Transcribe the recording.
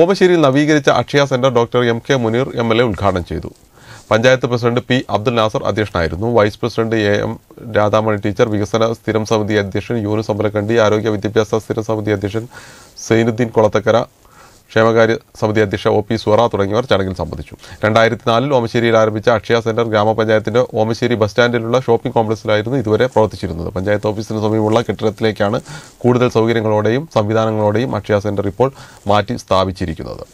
ഓമശ്ശേരിയിൽ നവീകരിച്ച Akshaya centre doctor M K Muneer M L A ഉദ്ഘാടനം ചെയ്തു പഞ്ചായത്ത് പ്രസിഡന്റ് പി അബ്ദുൽ നാസർ അധ്യക്ഷനായിരുന്നു vice president A M Radhamani teacher വികസന സ്ഥിരം സമിതി അധ്യക്ഷൻ യൂനു സമരക്കണ്ടി ആരോഗ്യ വിദ്യാഭ്യാസ സ്ഥിരം സമിതി അധ്യക്ഷൻ സൈനുദ്ദീൻ കൊളത്തക്കര ക്ഷേമകാര്യ സമിതി അധ്യക്ഷ ഒ പി സുറ തുടങ്ങിയവർ ചടങ്ങിൽ സംബന്ധിച്ചു രണ്ടായിരത്തി നാലിൽ ഓമശ്ശേരിയിൽ ആരംഭിച്ച അക്ഷയ സെന്റർ ഗ്രാമപഞ്ചായത്തിന്റെ ഓമശ്ശേരി ബസ് സ്റ്റാൻഡിലുള്ള ഷോപ്പിംഗ് കോംപ്ലക്സിലായിരുന്നു ഇതുവരെ പ്രവർത്തിച്ചിരുന്നത് പഞ്ചായത്ത് ഓഫീസിന് സമീപമുള്ള കെട്ടിടത്തിലേക്കാണ് കൂടുതൽ സൗകര്യങ്ങളോടെയും സംവിധാനങ്ങളോടെയും അക്ഷയ സെന്റർ ഇപ്പോൾ മാറ്റി സ്ഥാപിച്ചിരിക്കുന്നത്